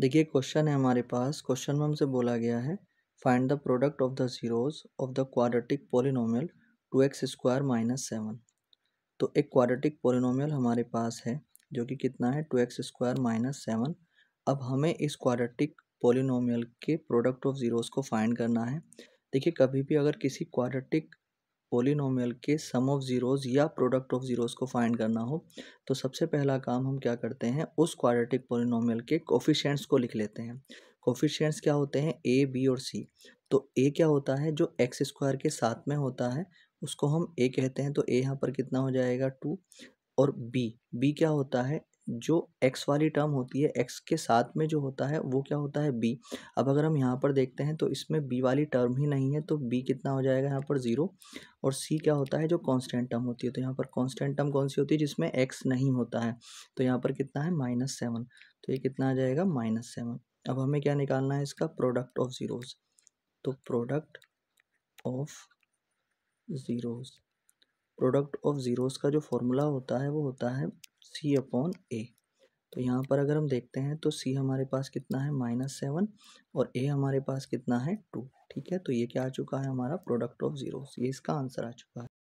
देखिए क्वेश्चन है हमारे पास क्वेश्चन में हमसे बोला गया है find the product of the zeros of the quadratic polynomial two x square minus seven तो एक क्वाड्रेटिक पोलिनोमियल हमारे पास है जो कि कितना है two x square minus seven अब हमें इस क्वाड्रेटिक पोलिनोमियल के प्रोडक्ट ऑफ ज़ीरोज़ को फाइंड करना है देखिए कभी भी अगर किसी क्वाड्रेटिक पोलिनोमियल के सम ऑफ ज़ीरोज़ या प्रोडक्ट ऑफ ज़ीरोज़ को फाइंड करना हो तो सबसे पहला काम हम क्या करते हैं उस क्वाड्रेटिक पोलिनोमियल के कोफिशेंट्स को लिख लेते हैं कोफिशेंट्स क्या होते हैं ए बी और सी तो ए क्या होता है जो एक्स स्क्वायर के साथ में होता है उसको हम ए कहते हैं तो ए यहाँ पर कितना हो जाएगा टू और बी बी क्या होता है जो एक्स वाली टर्म होती है एक्स के साथ में जो होता है वो क्या होता है बी अब अगर हम यहाँ पर देखते हैं तो इसमें बी वाली टर्म ही नहीं है तो बी कितना हो जाएगा यहाँ पर ज़ीरो और सी क्या होता है जो कांस्टेंट टर्म होती है तो यहाँ पर कांस्टेंट टर्म कौन सी होती है जिसमें एक्स नहीं होता है तो यहाँ पर कितना है माइनस सेवन तो ये कितना आ जाएगा माइनस सेवन अब हमें क्या निकालना है इसका प्रोडक्ट ऑफ ज़ीरोज़ तो product of zeros product of zeros का जो फॉर्मूला होता है वो होता है सी अपॉन ए तो यहाँ पर अगर हम देखते हैं तो सी हमारे पास कितना है माइनस सेवन और ए हमारे पास कितना है टू ठीक है तो ये क्या आ चुका है हमारा प्रोडक्ट ऑफ जीरो ये इसका आंसर आ चुका है